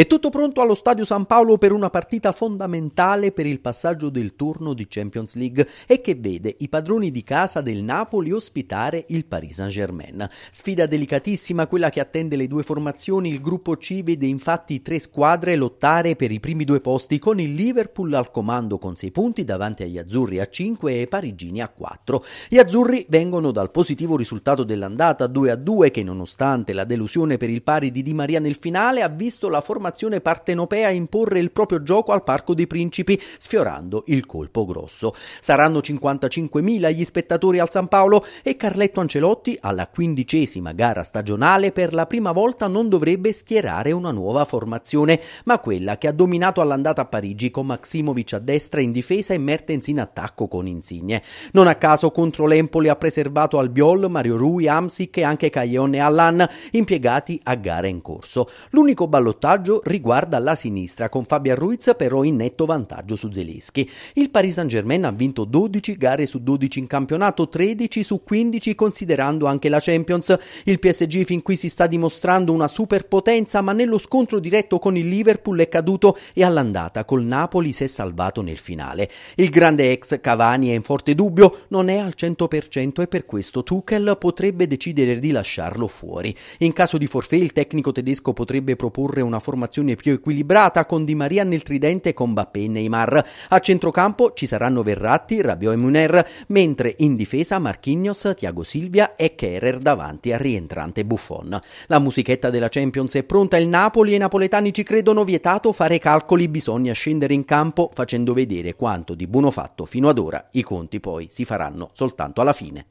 È tutto pronto allo Stadio San Paolo per una partita fondamentale per il passaggio del turno di Champions League e che vede i padroni di casa del Napoli ospitare il Paris Saint-Germain. Sfida delicatissima quella che attende le due formazioni, il gruppo C vede infatti tre squadre lottare per i primi due posti con il Liverpool al comando con 6 punti davanti agli azzurri a 5 e parigini a 4. Gli azzurri vengono dal positivo risultato dell'andata 2 a 2 che nonostante la delusione per il pari di Di Maria nel finale ha visto la formazione formazione partenopea imporre il proprio gioco al Parco dei Principi, sfiorando il colpo grosso. Saranno 55.000 gli spettatori al San Paolo e Carletto Ancelotti, alla quindicesima gara stagionale, per la prima volta non dovrebbe schierare una nuova formazione, ma quella che ha dominato all'andata a Parigi con Maximovic a destra in difesa e Mertens in attacco con Insigne. Non a caso contro l'Empoli ha preservato Albiol, Mario Rui, Amsic e anche Caglione Allan, impiegati a gara in corso. L'unico ballottaggio vantaggio riguarda la sinistra, con Fabian Ruiz però in netto vantaggio su Zelischi. Il Paris Saint-Germain ha vinto 12 gare su 12 in campionato, 13 su 15 considerando anche la Champions. Il PSG fin qui si sta dimostrando una superpotenza, ma nello scontro diretto con il Liverpool è caduto e all'andata col Napoli si è salvato nel finale. Il grande ex Cavani è in forte dubbio, non è al 100% e per questo Tuchel potrebbe decidere di lasciarlo fuori. In caso di forfè il tecnico tedesco potrebbe proporre una formazione formazione più equilibrata con Di Maria nel tridente con Bappé e Neymar. A centrocampo ci saranno Verratti, Rabiot e Muner, mentre in difesa Marquinhos, Thiago Silvia e Kerer davanti al rientrante Buffon. La musichetta della Champions è pronta, il Napoli e i napoletani ci credono vietato fare calcoli, bisogna scendere in campo facendo vedere quanto di buono fatto fino ad ora, i conti poi si faranno soltanto alla fine.